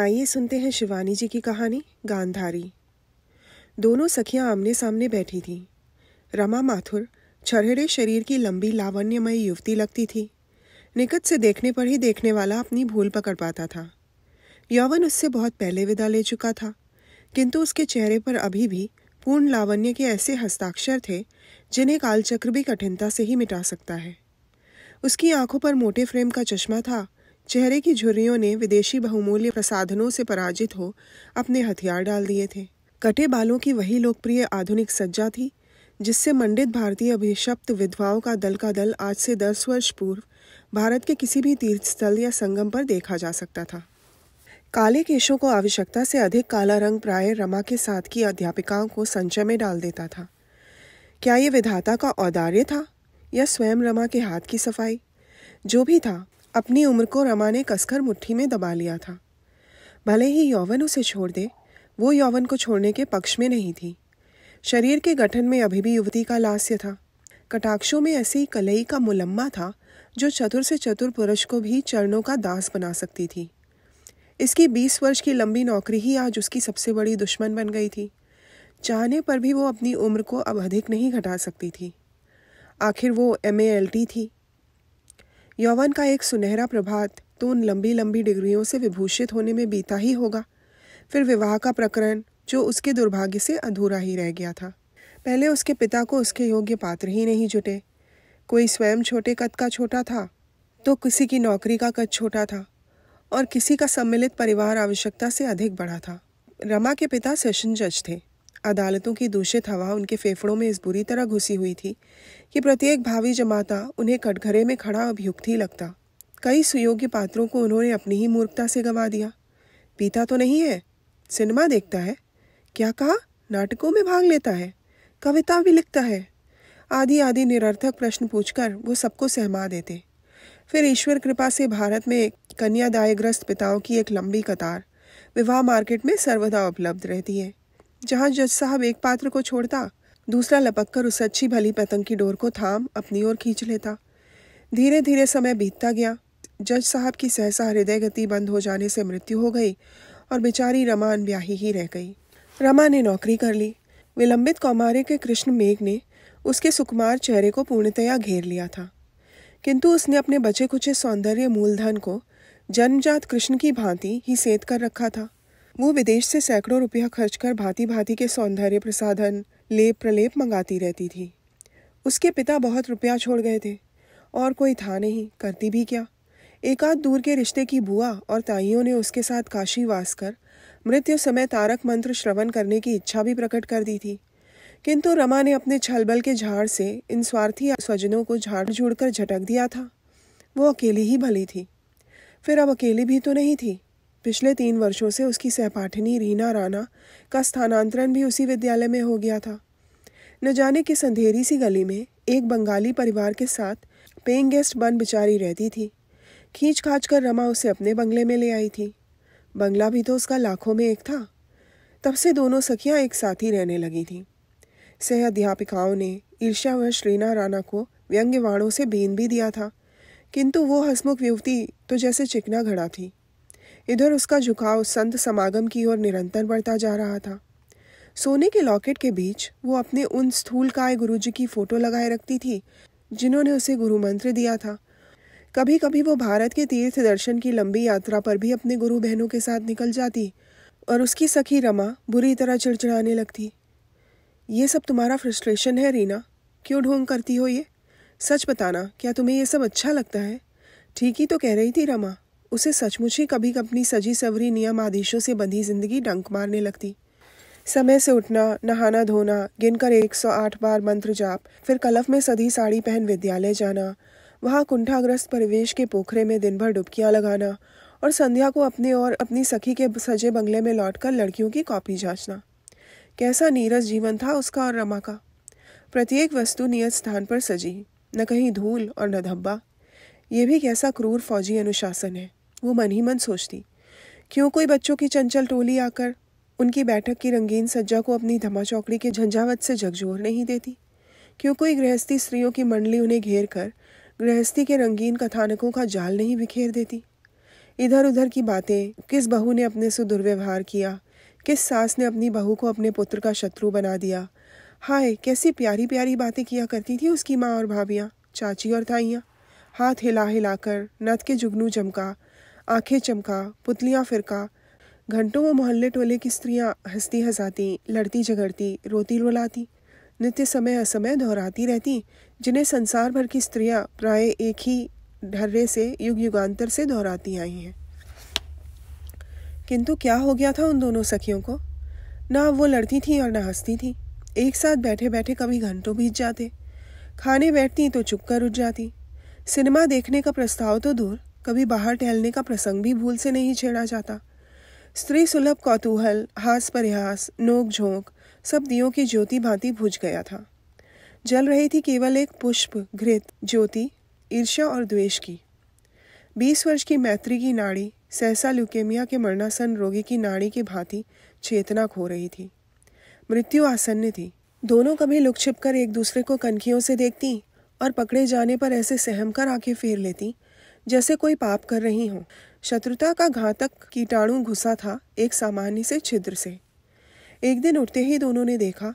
आइए सुनते हैं शिवानी जी की कहानी गांधारी दोनों सखियां आमने सामने बैठी थीं रमा माथुर छरहरे शरीर की लंबी लावण्यमय युवती लगती थी निकट से देखने पर ही देखने वाला अपनी भूल पकड़ पाता था यौवन उससे बहुत पहले विदा ले चुका था किंतु उसके चेहरे पर अभी भी पूर्ण लावण्य के ऐसे हस्ताक्षर थे जिन्हें कालचक्र भी कठिनता से ही मिटा सकता है उसकी आंखों पर मोटे फ्रेम का चश्मा था चेहरे की झुर्रियों ने विदेशी बहुमूल्य प्रसाधनों से पराजित हो अपने हथियार डाल दिए थे कटे बालों की वही लोकप्रिय आधुनिक सज्जा थी जिससे मंडित भारतीय अभिशप्त विधवाओं का दल का दल आज से दस वर्ष पूर्व भारत के किसी भी तीर्थस्थल या संगम पर देखा जा सकता था काले केशों को आवश्यकता से अधिक काला रंग प्राय रमा के साथ की अध्यापिकाओं को संचय में डाल देता था क्या ये विधाता का औदार्य था या स्वयं रमा के हाथ की सफाई जो भी था अपनी उम्र को रमा ने कसकर मुट्ठी में दबा लिया था भले ही यौवन उसे छोड़ दे वो यौवन को छोड़ने के पक्ष में नहीं थी शरीर के गठन में अभी भी युवती का लास्य था कटाक्षों में ऐसी कलई का मुलम्मा था जो चतुर से चतुर पुरुष को भी चरणों का दास बना सकती थी इसकी बीस वर्ष की लंबी नौकरी ही आज उसकी सबसे बड़ी दुश्मन बन गई थी चाहने पर भी वो अपनी उम्र को अब अधिक नहीं घटा सकती थी आखिर वो एम थी यौवन का एक सुनहरा प्रभात तो उन लंबी लंबी डिग्रियों से विभूषित होने में बीता ही होगा फिर विवाह का प्रकरण जो उसके दुर्भाग्य से अधूरा ही रह गया था पहले उसके पिता को उसके योग्य पात्र ही नहीं जुटे कोई स्वयं छोटे कद का छोटा था तो किसी की नौकरी का कद छोटा था और किसी का सम्मिलित परिवार आवश्यकता से अधिक बड़ा था रमा के पिता सेशन जज थे अदालतों की दूषित हवा उनके फेफड़ों में इस बुरी तरह घुसी हुई थी कि प्रत्येक भावी जमाता उन्हें कटघरे में खड़ा अभियुक्त ही लगता कई सुयोग्य पात्रों को उन्होंने अपनी ही मूर्खता से गंवा दिया पीता तो नहीं है सिनेमा देखता है क्या कहा नाटकों में भाग लेता है कविता भी लिखता है आदि आदि निरर्थक प्रश्न पूछकर वो सबको सहमा देते फिर ईश्वर कृपा से भारत में कन्यादायग्रस्त पिताओं की एक लंबी कतार विवाह मार्केट में सर्वदा उपलब्ध रहती है जहां जज साहब एक पात्र को छोड़ता दूसरा लपक कर उस अच्छी भली पतंग की डोर को थाम अपनी ओर खींच लेता धीरे धीरे समय बीतता गया जज साहब की सहसा हृदय गति बंद हो जाने से मृत्यु हो गई और बेचारी रमा अनब्याही ही रह गई रमा ने नौकरी कर ली विलंबित कौमारे के कृष्ण मेघ ने उसके सुकुमार चेहरे को पूर्णतया घेर लिया था किंतु उसने अपने बचे कुचे सौंदर्य मूलधन को जन्मजात कृष्ण की भांति ही सेत कर रखा था वो विदेश से सैकड़ों रुपया खर्च कर भांति भांति के सौंदर्य प्रसाधन लेप प्रलेप मंगाती रहती थी उसके पिता बहुत रुपया छोड़ गए थे और कोई था नहीं करती भी क्या एकाध दूर के रिश्ते की बुआ और ताइयों ने उसके साथ काशी वास कर मृत्यु समय तारक मंत्र श्रवण करने की इच्छा भी प्रकट कर दी थी किंतु रमा ने अपने छलबल के झाड़ से इन स्वार्थी स्वजनों को झाड़ झूड़ कर झटक दिया था वो अकेली ही भली थी फिर अब अकेली भी तो नहीं थी पिछले तीन वर्षों से उसकी सहपाठिनी रीना राणा का स्थानांतरण भी उसी विद्यालय में हो गया था न जाने किस अंधेरी सी गली में एक बंगाली परिवार के साथ पेइंग गेस्ट बन बिचारी रहती थी खींच खाच कर रमा उसे अपने बंगले में ले आई थी बंगला भी तो उसका लाखों में एक था तब से दोनों सखियां एक साथ ही रहने लगी थीं सह अध्यापिकाओं ने ईर्ष्यावश रीना राणा को व्यंग्यवाणों से बीन भी दिया था किंतु वो हसमुख युवती तो जैसे चिकना घड़ा थी इधर उसका झुकाव संत समागम की ओर निरंतर बढ़ता जा रहा था सोने के लॉकेट के बीच वो अपने उन स्थूलकाय जी की फोटो लगाए रखती थी जिन्होंने उसे गुरु मंत्र दिया था कभी कभी वो भारत के तीर्थ दर्शन की लंबी यात्रा पर भी अपने गुरु बहनों के साथ निकल जाती और उसकी सखी रमा बुरी तरह चिड़चिड़ाने लगती ये सब तुम्हारा फ्रस्ट्रेशन है रीना क्यों ढोंग करती हो ये सच बताना क्या तुम्हें यह सब अच्छा लगता है ठीक ही तो कह रही थी रमा उसे सचमुच ही कभी अपनी सजी सवरी नियम आदेशों से बंधी जिंदगी डंक मारने लगती समय से उठना नहाना धोना गिनकर 108 बार मंत्र जाप फिर कलफ में सदी साड़ी पहन विद्यालय जाना वहाँ कुंठाग्रस्त परिवेश के पोखरे में दिन भर डुबकियाँ लगाना और संध्या को अपने और अपनी सखी के सजे बंगले में लौटकर लड़कियों की कॉपी जांचना कैसा नीरस जीवन था उसका और रमा का प्रत्येक वस्तु नियत स्थान पर सजी न कहीं धूल और न धब्बा ये भी कैसा क्रूर फौजी अनुशासन है वो मन ही मन सोचती क्यों कोई बच्चों की चंचल टोली आकर उनकी बैठक की रंगीन सज्जा को अपनी धमा चौकड़ी के झंझावत से झकझोर नहीं देती क्यों कोई गृहस्थी स्त्रियों की मंडली उन्हें घेर कर गृहस्थी के रंगीन कथानकों का जाल नहीं बिखेर देती इधर उधर की बातें किस बहू ने अपने से दुर्व्यवहार किया किस सास ने अपनी बहू को अपने पुत्र का शत्रु बना दिया हाय कैसी प्यारी प्यारी बातें किया करती थी उसकी माँ और भाभियाँ चाची और ताइयाँ हाथ हिला हिलाकर नथ के जुगनू चमका आंखें चमका पुतलियाँ फिरका घंटों वो मोहल्ले टोले की स्त्रियाँ हंसती हंसाती लड़ती झगड़ती रोती रुलाती नित्य समय असमय दोहराती रहती जिन्हें संसार भर की स्त्रियाँ प्राय एक ही ढर्रे से युग युगांतर से दोहराती आई हैं किंतु क्या हो गया था उन दोनों सखियों को ना वो लड़ती थी और ना हंसती थी एक साथ बैठे बैठे कभी घंटों बीत जाते खाने बैठती तो चुप कर उठ जाती सिनेमा देखने का प्रस्ताव तो दूर कभी बाहर टहलने का प्रसंग भी भूल से नहीं छेड़ा जाता स्त्री सुलभ कौतूहल हास परिहास नोक झोंक सब दियों की ज्योति भांति भुज गया था जल रही थी केवल एक पुष्प घृत ज्योति ईर्ष्या और द्वेष की बीस वर्ष की मैत्री की नाड़ी सहसा ल्यूकेमिया के मरणासन रोगी की नाड़ी की भांति चेतना खो रही थी मृत्यु आसन्न थी दोनों कभी लुक छिप कर एक दूसरे को कनखियों से देखती और पकड़े जाने पर ऐसे सहम कर आंखें फेर लेती जैसे कोई पाप कर रही हो शत्रुता का घातक कीटाणु घुसा था एक सामान्य से छिद्र से एक दिन उठते ही दोनों ने देखा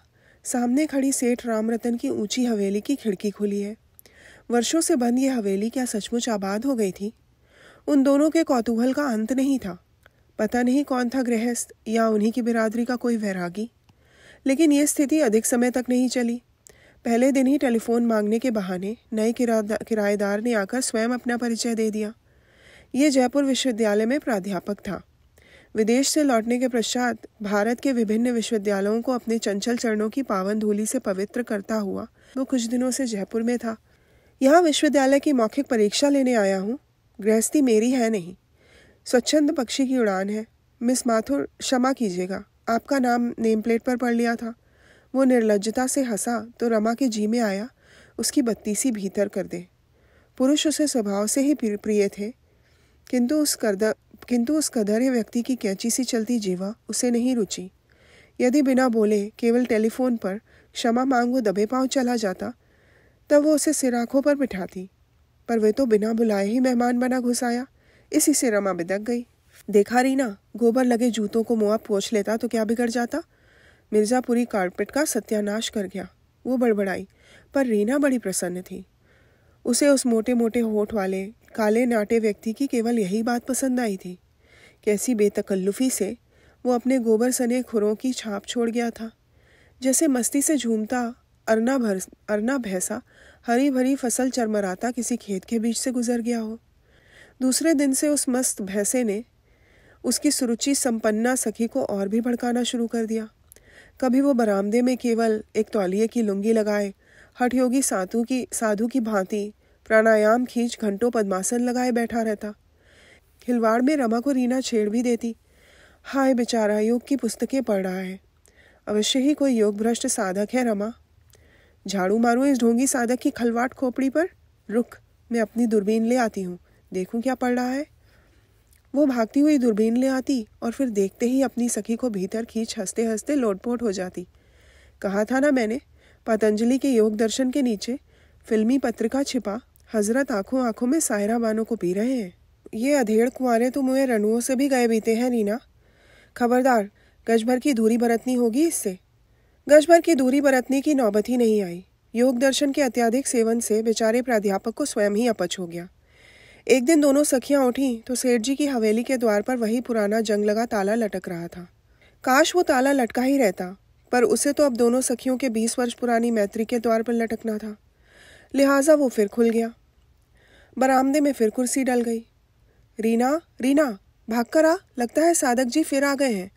सामने खड़ी सेठ रामरतन की ऊंची हवेली की खिड़की खुली है वर्षों से बंद ये हवेली क्या सचमुच आबाद हो गई थी उन दोनों के कौतूहल का अंत नहीं था पता नहीं कौन था गृहस्थ या उन्हीं की बिरादरी का कोई वैरागी लेकिन ये स्थिति अधिक समय तक नहीं चली पहले दिन ही टेलीफोन मांगने के बहाने नए किराएदार ने आकर स्वयं अपना परिचय दे दिया ये जयपुर विश्वविद्यालय में प्राध्यापक था विदेश से लौटने के पश्चात भारत के विभिन्न विश्वविद्यालयों को अपने चंचल चरणों की पावन धूली से पवित्र करता हुआ वो कुछ दिनों से जयपुर में था यहाँ विश्वविद्यालय की मौखिक परीक्षा लेने आया हूँ गृहस्थी मेरी है नहीं स्वच्छंद पक्षी की उड़ान है मिस माथुर क्षमा कीजिएगा आपका नाम नेम प्लेट पर पढ़ लिया था वो निर्लजता से हंसा तो रमा के जी में आया उसकी बत्तीसी भीतर कर दे पुरुष उसे स्वभाव से ही प्रिय थे किंतु उस करदर किंतु उस कदर व्यक्ति की कैची सी चलती जीवा उसे नहीं रुचि यदि बिना बोले केवल टेलीफोन पर क्षमा मांग वो दबे पाँव चला जाता तब वो उसे सिराखों पर बिठाती पर वे तो बिना बुलाए ही मेहमान बना घुसाया इसी से रमा बिदक गई देखा रीना गोबर लगे जूतों को मुआ पोछ लेता तो क्या बिगड़ जाता मिर्ज़ापुरी कारपेट का सत्यानाश कर गया वो बड़बड़ाई पर रीना बड़ी प्रसन्न थी उसे उस मोटे मोटे होठ वाले काले नाटे व्यक्ति की केवल यही बात पसंद आई थी कैसी बेतकल्लुफ़ी से वो अपने गोबर सने खुरों की छाप छोड़ गया था जैसे मस्ती से झूमता अरना भर अरना भैंसा हरी भरी फसल चरमराता किसी खेत के बीच से गुजर गया हो दूसरे दिन से उस मस्त भैंसे ने उसकी सुरुचि संपन्ना सखी को और भी भड़काना शुरू कर दिया कभी वो बरामदे में केवल एक तौलिए की लुंगी लगाए हठ योगी साधु की साधु की भांति प्राणायाम खींच घंटों पद्मासन लगाए बैठा रहता खिलवाड़ में रमा को रीना छेड़ भी देती हाय बेचारा योग की पुस्तकें पढ़ रहा है अवश्य ही कोई योग भ्रष्ट साधक है रमा झाड़ू मारूं इस ढोंगी साधक की खलवाट खोपड़ी पर रुक मैं अपनी दूरबीन ले आती हूँ देखूं क्या पढ़ रहा है वो भागती हुई दूरबीन ले आती और फिर देखते ही अपनी सखी को भीतर खींच हंसते हंसते लोटपोट हो जाती कहा था ना मैंने पतंजलि के योग दर्शन के नीचे फिल्मी पत्रिका छिपा हजरत आंखों आंखों में सायरा बानों को पी रहे हैं ये अधेड़ कुंवरें तो मुए रनुओं से भी गए बीते हैं रीना खबरदार गज भर की दूरी बरतनी होगी इससे गज भर की दूरी बरतने की नौबत ही नहीं आई योग दर्शन के अत्याधिक सेवन से बेचारे प्राध्यापक को स्वयं ही अपच हो गया एक दिन दोनों सखियां उठी तो सेठ जी की हवेली के द्वार पर वही पुराना जंग लगा ताला लटक रहा था काश वो ताला लटका ही रहता पर उसे तो अब दोनों सखियों के बीस वर्ष पुरानी मैत्री के द्वार पर लटकना था लिहाजा वो फिर खुल गया बरामदे में फिर कुर्सी डल गई रीना रीना भाग कर आ लगता है साधक जी फिर आ गए हैं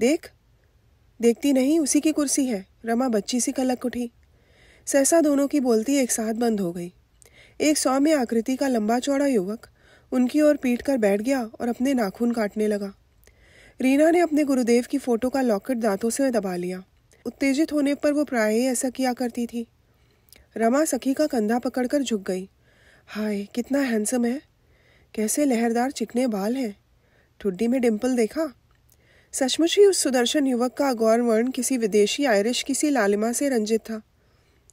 देख देखती नहीं उसी की कुर्सी है रमा बच्ची सी कलक उठी सहसा दोनों की बोलती एक साथ बंद हो गई एक सौम्य आकृति का लंबा चौड़ा युवक उनकी ओर पीट कर बैठ गया और अपने नाखून काटने लगा रीना ने अपने गुरुदेव की फोटो का लॉकेट दांतों से दबा लिया उत्तेजित होने पर वो प्राय ही ऐसा किया करती थी रमा सखी का कंधा पकड़कर झुक गई हाय कितना हैंसम है कैसे लहरदार चिकने बाल हैं ठुड्डी में डिम्पल देखा सचमुच ही उस सुदर्शन युवक का गौर वर्ण किसी विदेशी आयरिश किसी लालिमा से रंजित था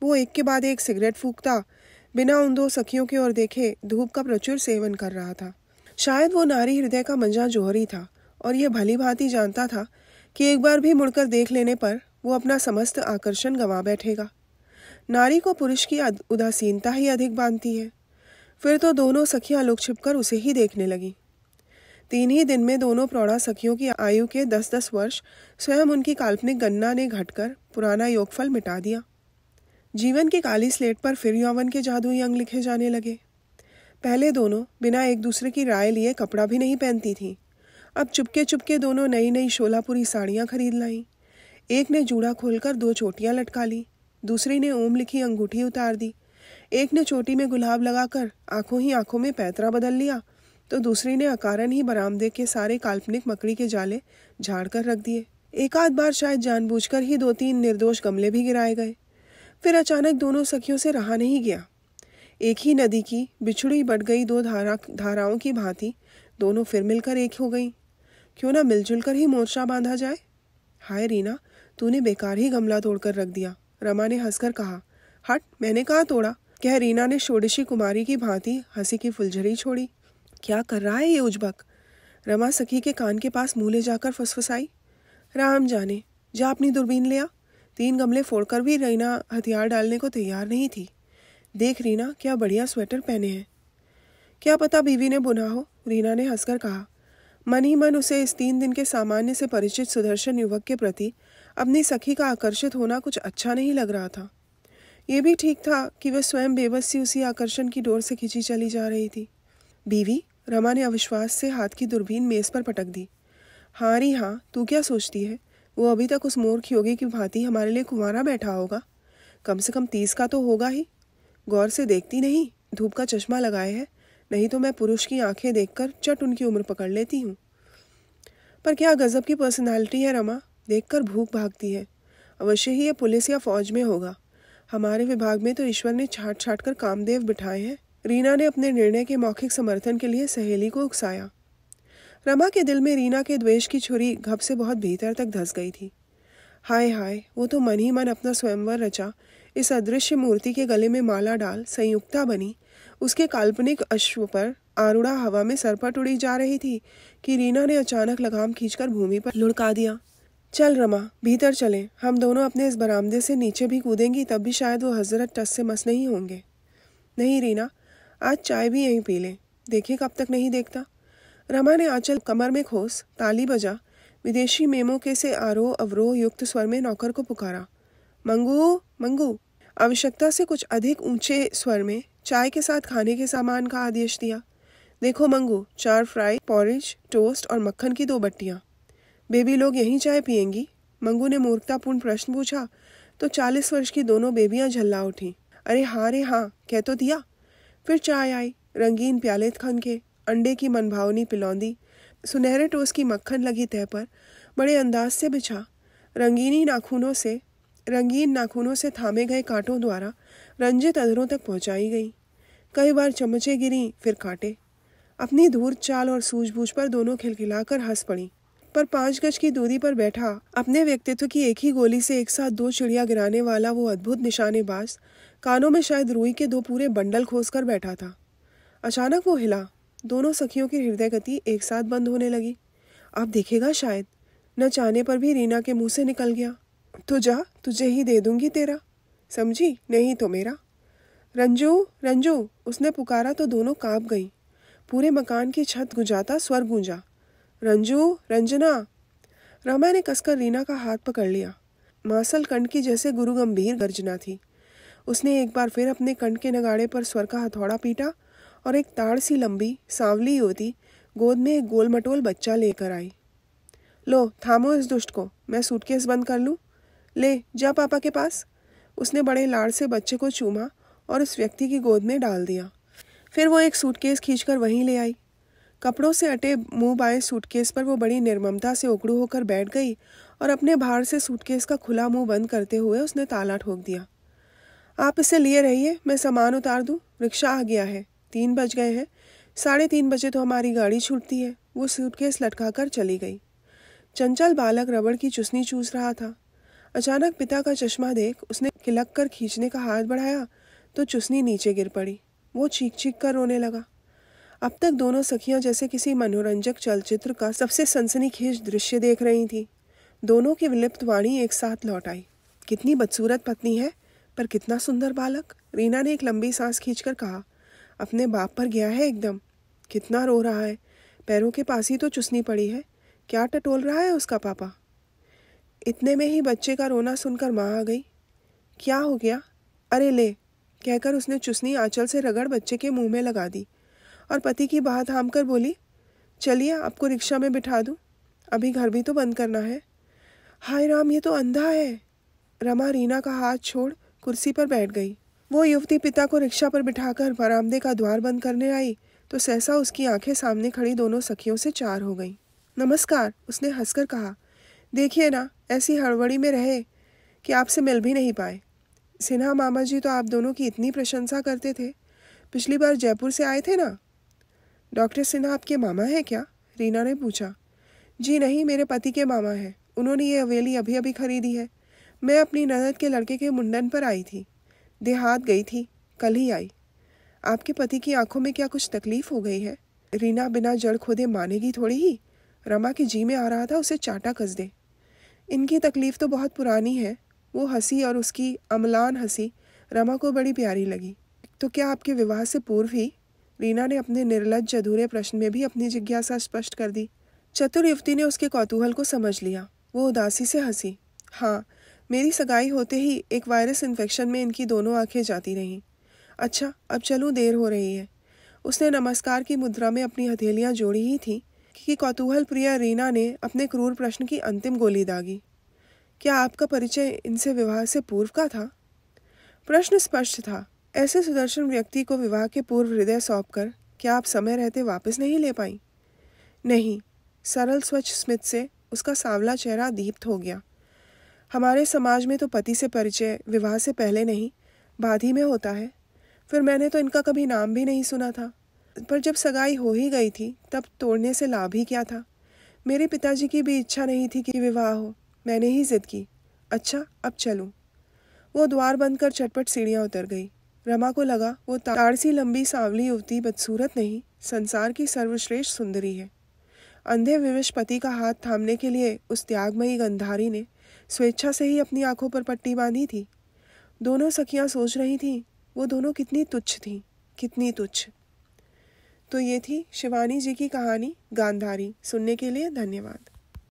वो एक के बाद एक सिगरेट फूकता बिना उन दो सखियों की ओर देखे धूप का प्रचुर सेवन कर रहा था शायद वो नारी हृदय का मंजा जोहरी था और यह भली भांति जानता था कि एक बार भी मुड़कर देख लेने पर वो अपना समस्त आकर्षण गंवा बैठेगा नारी को पुरुष की उदासीनता ही अधिक बांधती है फिर तो दोनों सखियां लुक छिपकर उसे ही देखने लगी तीन ही दिन में दोनों प्रौढ़ा सखियों की आयु के दस दस वर्ष स्वयं उनकी काल्पनिक गणना ने घटकर पुराना योगफल मिटा दिया जीवन की काली स्लेट पर फिर यौवन के जादुई अंग लिखे जाने लगे पहले दोनों बिना एक दूसरे की राय लिए कपड़ा भी नहीं पहनती थी अब चुपके चुपके दोनों नई नई शोलापुरी साड़ियाँ खरीद लाईं एक ने जूड़ा खोलकर दो चोटियाँ लटका ली दूसरी ने ओम लिखी अंगूठी उतार दी एक ने चोटी में गुलाब लगाकर आंखों ही आंखों में पैतरा बदल लिया तो दूसरी ने अकारण ही बरामदे के सारे काल्पनिक मकड़ी के जाले झाड़ कर रख दिए एक आध बार शायद जानबूझकर ही दो तीन निर्दोष गमले भी गिराए गए फिर अचानक दोनों सखियों से रहा नहीं गया एक ही नदी की बिछड़ी बढ़ गई दो धारा धाराओं की भांति दोनों फिर मिलकर एक हो गई क्यों ना मिलजुल कर ही मोर्चा बांधा जाए हाय रीना तूने बेकार ही गमला तोड़कर रख दिया रमा ने हंसकर कहा हट मैंने कहा तोड़ा कह रीना ने षोडशी कुमारी की भांति हंसी की फुलझड़ी छोड़ी क्या कर रहा है ये उजबक रमा सखी के कान के पास मुँह ले जाकर फसफसाई राम जाने जा अपनी दूरबीन ले आ तीन गमले फोड़कर भी रीना हथियार डालने को तैयार नहीं थी देख रीना क्या बढ़िया स्वेटर पहने हैं क्या पता बीवी ने बुना हो रीना ने हंसकर कहा मन ही मन उसे इस तीन दिन के सामान्य से परिचित सुदर्शन युवक के प्रति अपनी सखी का आकर्षित होना कुछ अच्छा नहीं लग रहा था ये भी ठीक था कि वह स्वयं बेबस सी उसी आकर्षण की डोर से खींची चली जा रही थी बीवी रमा ने अविश्वास से हाथ की दूरबीन मेज पर पटक दी हाँ री हाँ तू क्या सोचती है वो अभी तक उस मोर की होगी कि भांति हमारे लिए कुंवारा बैठा होगा कम से कम तीस का तो होगा ही गौर से देखती नहीं धूप का चश्मा लगाए है नहीं तो मैं पुरुष की आंखें देखकर चट उनकी उम्र पकड़ लेती हूँ पर क्या गजब की पर्सनालिटी है रमा देखकर भूख भागती है अवश्य ही यह पुलिस या फौज में होगा हमारे विभाग में तो ईश्वर ने छाट छाट कर कामदेव बिठाए हैं रीना ने अपने निर्णय के मौखिक समर्थन के लिए सहेली को उकसाया रमा के दिल में रीना के द्वेष की छुरी घब से बहुत भीतर तक धस गई थी हाय हाय वो तो मन ही मन अपना स्वयंवर रचा इस अदृश्य मूर्ति के गले में माला डाल संयुक्ता बनी उसके काल्पनिक अश्व पर आरूढ़ा हवा में सरपट उड़ी जा रही थी कि रीना ने अचानक लगाम खींचकर भूमि पर लुढ़का दिया चल रमा भीतर चले हम दोनों अपने इस बरामदे से नीचे भी कूदेंगी तब भी शायद वो हजरत टस से मस नहीं होंगे नहीं रीना आज चाय भी यहीं पी लें देखिए कब तक नहीं देखता रमा ने आंचल कमर में खोस ताली बजा विदेशी मेमो के से आरोह अवरोह युक्त स्वर में नौकर को पुकारा मंगू मंगू आवश्यकता से कुछ अधिक ऊंचे स्वर में चाय के साथ खाने के सामान का आदेश दिया देखो मंगू चार फ्राई पॉरिज टोस्ट और मक्खन की दो बट्टियाँ बेबी लोग यही चाय पियेंगी मंगू ने मूर्खतापूर्ण प्रश्न पूछा तो चालीस वर्ष की दोनों बेबियाँ झल्ला उठी अरे हाँ रे हाँ कह तो दिया फिर चाय आई रंगीन प्याले खन के अंडे की मनभावनी पिलौंदी सुनहरे टोस की मक्खन लगी तह पर बड़े अंदाज से बिछा रंगीनी नाखूनों से रंगीन नाखूनों से थामे गए कांटों द्वारा रंजित अधरों तक पहुंचाई गई कई बार चमचे गिरी फिर काटे अपनी धूर चाल और सूझबूझ पर दोनों खिलखिलाकर हंस पड़ी पर पांच गज की दूरी पर बैठा अपने व्यक्तित्व की एक ही गोली से एक साथ दो चिड़िया गिराने वाला वो अद्भुत निशानेबाज कानों में शायद रूई के दो पूरे बंडल खोस बैठा था अचानक वो हिला दोनों सखियों की हृदय गति एक साथ बंद होने लगी आप देखेगा शायद न चाहने पर भी रीना के मुंह से निकल गया तो जा तुझे ही दे दूंगी तेरा समझी नहीं तो मेरा रंजू रंजू उसने पुकारा तो दोनों कांप गई पूरे मकान की छत गुंजाता स्वर गूंजा रंजू रंजना रमा ने कसकर रीना का हाथ पकड़ लिया मासल कंठ की जैसे गुरु गंभीर गर्जना थी उसने एक बार फिर अपने कंठ के नगाड़े पर स्वर का हथौड़ा पीटा और एक ताड़ सी लंबी सांवली युवती गोद में एक गोल मटोल बच्चा लेकर आई लो थामो इस दुष्ट को मैं सूटकेस बंद कर लूँ ले जा पापा के पास उसने बड़े लाड़ से बच्चे को चूमा और उस व्यक्ति की गोद में डाल दिया फिर वो एक सूटकेस खींचकर वहीं ले आई कपड़ों से अटे मुंह बाए सूटकेस पर वो बड़ी निर्ममता से उकड़ू होकर बैठ गई और अपने भार से सूटकेस का खुला मुंह बंद करते हुए उसने ताला ठोक दिया आप इसे लिए रहिए मैं सामान उतार दूँ रिक्शा आ गया है तीन बज गए हैं साढ़े तीन बजे तो हमारी गाड़ी छूटती है वो सूटकेस कर चली गई चंचल बालक रबड़ की चुस्नी चूस रहा था अचानक पिता का चश्मा देख उसने खिलक कर खींचने का हाथ बढ़ाया तो चुस्नी नीचे गिर पड़ी वो चीख चीख कर रोने लगा अब तक दोनों सखियां जैसे किसी मनोरंजक चलचित्र का सबसे सनसनीखेज दृश्य देख रही थीं दोनों की विलिप्त वाणी एक साथ लौट आई कितनी बदसूरत पत्नी है पर कितना सुंदर बालक रीना ने एक लंबी सांस खींचकर कहा अपने बाप पर गया है एकदम कितना रो रहा है पैरों के पास ही तो चुसनी पड़ी है क्या टटोल रहा है उसका पापा इतने में ही बच्चे का रोना सुनकर माँ आ गई क्या हो गया अरे ले कहकर उसने चुसनी आंचल से रगड़ बच्चे के मुंह में लगा दी और पति की बात हाम कर बोली चलिए आपको रिक्शा में बिठा दूँ अभी घर भी तो बंद करना है हाय राम ये तो अंधा है रमा रीना का हाथ छोड़ कुर्सी पर बैठ गई वो युवती पिता को रिक्शा पर बिठाकर बरामदे का द्वार बंद करने आई तो सहसा उसकी आंखें सामने खड़ी दोनों सखियों से चार हो गई नमस्कार उसने हंसकर कहा देखिए ना ऐसी हड़बड़ी में रहे कि आपसे मिल भी नहीं पाए सिन्हा मामा जी तो आप दोनों की इतनी प्रशंसा करते थे पिछली बार जयपुर से आए थे ना डॉक्टर सिन्हा आपके मामा हैं क्या रीना ने पूछा जी नहीं मेरे पति के मामा हैं उन्होंने ये हवेली अभी अभी खरीदी है मैं अपनी ननद के लड़के के मुंडन पर आई थी देहात गई थी कल ही आई आपके पति की आंखों में क्या कुछ तकलीफ हो गई है रीना बिना जड़ खोदे मानेगी थोड़ी ही रमा के जी में आ रहा था उसे चाटा कस दे इनकी तकलीफ तो बहुत पुरानी है वो हंसी और उसकी अमलान हंसी रमा को बड़ी प्यारी लगी तो क्या आपके विवाह से पूर्व ही रीना ने अपने निर्लज अधूरे प्रश्न में भी अपनी जिज्ञासा स्पष्ट कर दी चतुर युवती ने उसके कौतूहल को समझ लिया वो उदासी से हंसी हाँ मेरी सगाई होते ही एक वायरस इन्फेक्शन में इनकी दोनों आंखें जाती रहीं अच्छा अब चलूँ देर हो रही है उसने नमस्कार की मुद्रा में अपनी हथेलियाँ जोड़ी ही थी कि कौतूहल प्रिया रीना ने अपने क्रूर प्रश्न की अंतिम गोली दागी क्या आपका परिचय इनसे विवाह से पूर्व का था प्रश्न स्पष्ट था ऐसे सुदर्शन व्यक्ति को विवाह के पूर्व हृदय सौंप कर क्या आप समय रहते वापस नहीं ले पाई नहीं सरल स्वच्छ स्मित से उसका सांवला चेहरा दीप्त हो गया हमारे समाज में तो पति से परिचय विवाह से पहले नहीं बाद ही में होता है फिर मैंने तो इनका कभी नाम भी नहीं सुना था पर जब सगाई हो ही गई थी तब तोड़ने से लाभ ही क्या था मेरे पिताजी की भी इच्छा नहीं थी कि विवाह हो मैंने ही जिद की अच्छा अब चलूँ वो द्वार बंद कर चटपट सीढ़ियाँ उतर गई रमा को लगा वो तारसी लंबी सांवली युवती बदसूरत नहीं संसार की सर्वश्रेष्ठ सुंदरी है अंधे विवश पति का हाथ थामने के लिए उस त्यागमयी गंधारी ने स्वेच्छा से ही अपनी आंखों पर पट्टी बांधी थी दोनों सखियां सोच रही थीं वो दोनों कितनी तुच्छ थी कितनी तुच्छ तो ये थी शिवानी जी की कहानी गांधारी सुनने के लिए धन्यवाद